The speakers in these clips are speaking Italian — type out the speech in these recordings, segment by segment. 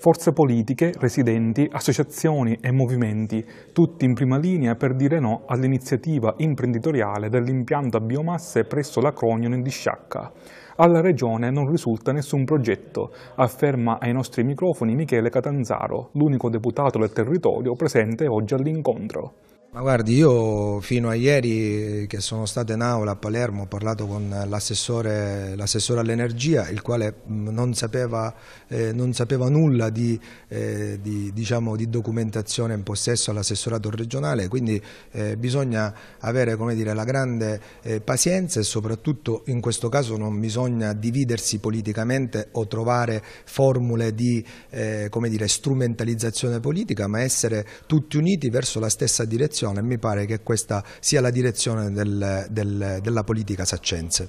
forze politiche, residenti, associazioni e movimenti, tutti in prima linea per dire no all'iniziativa imprenditoriale dell'impianto a biomasse presso la Crognone di Sciacca. Alla regione non risulta nessun progetto, afferma ai nostri microfoni Michele Catanzaro, l'unico deputato del territorio presente oggi all'incontro. Ma guardi, io fino a ieri eh, che sono stato in aula a Palermo ho parlato con l'assessore, all'energia, il quale mm, non sapeva, eh, non sapeva nulla di, eh, di, diciamo, di, documentazione in possesso all'assessorato regionale, quindi eh, bisogna avere dire, la grande eh, pazienza e soprattutto in questo caso non bisogna dividersi politicamente o trovare formule di eh, dire, strumentalizzazione politica, ma essere tutti uniti verso la stessa direzione direzione e mi pare che questa sia la direzione del, del, della politica saccense.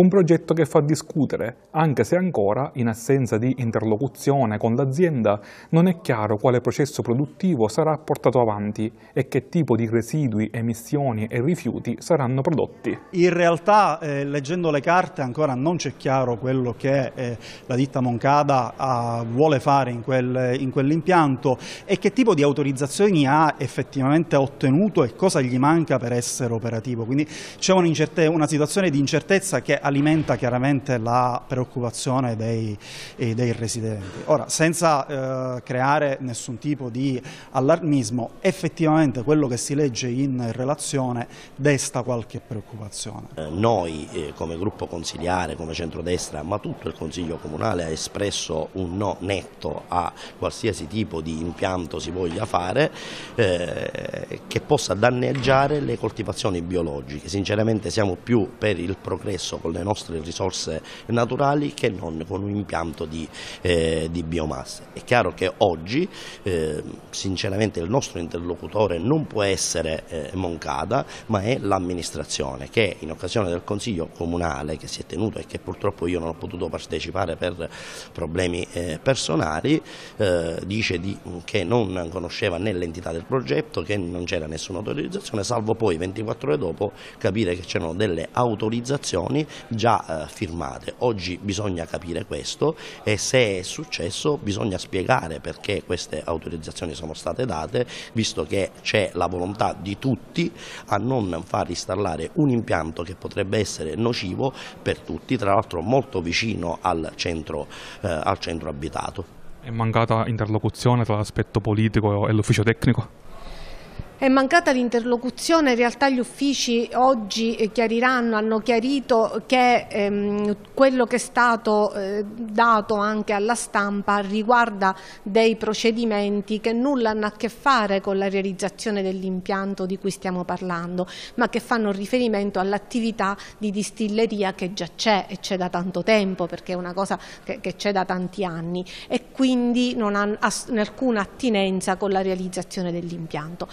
Un progetto che fa discutere, anche se ancora, in assenza di interlocuzione con l'azienda, non è chiaro quale processo produttivo sarà portato avanti e che tipo di residui, emissioni e rifiuti saranno prodotti. In realtà, eh, leggendo le carte, ancora non c'è chiaro quello che eh, la ditta Moncada eh, vuole fare in, quel, in quell'impianto e che tipo di autorizzazioni ha effettivamente ottenuto e cosa gli manca per essere operativo. Quindi c'è un una situazione di incertezza che alimenta chiaramente la preoccupazione dei, dei residenti. Ora, senza eh, creare nessun tipo di allarmismo, effettivamente quello che si legge in relazione desta qualche preoccupazione. Eh, noi eh, come gruppo consigliare, come centrodestra, ma tutto il Consiglio Comunale ha espresso un no netto a qualsiasi tipo di impianto si voglia fare eh, che possa danneggiare le coltivazioni biologiche. Sinceramente siamo più per il progresso con le le nostre risorse naturali che non con un impianto di, eh, di biomassa. È chiaro che oggi eh, sinceramente il nostro interlocutore non può essere eh, Moncada ma è l'amministrazione che in occasione del Consiglio Comunale che si è tenuto e che purtroppo io non ho potuto partecipare per problemi eh, personali eh, dice di, che non conosceva né l'entità del progetto, che non c'era nessuna autorizzazione salvo poi 24 ore dopo capire che c'erano delle autorizzazioni già eh, firmate. Oggi bisogna capire questo e se è successo bisogna spiegare perché queste autorizzazioni sono state date, visto che c'è la volontà di tutti a non far installare un impianto che potrebbe essere nocivo per tutti, tra l'altro molto vicino al centro, eh, al centro abitato. È mancata interlocuzione tra l'aspetto politico e l'ufficio tecnico? È mancata l'interlocuzione, in realtà gli uffici oggi eh, chiariranno, hanno chiarito che ehm, quello che è stato eh, dato anche alla stampa riguarda dei procedimenti che nulla hanno a che fare con la realizzazione dell'impianto di cui stiamo parlando, ma che fanno riferimento all'attività di distilleria che già c'è e c'è da tanto tempo perché è una cosa che c'è da tanti anni e quindi non ha alcuna attinenza con la realizzazione dell'impianto.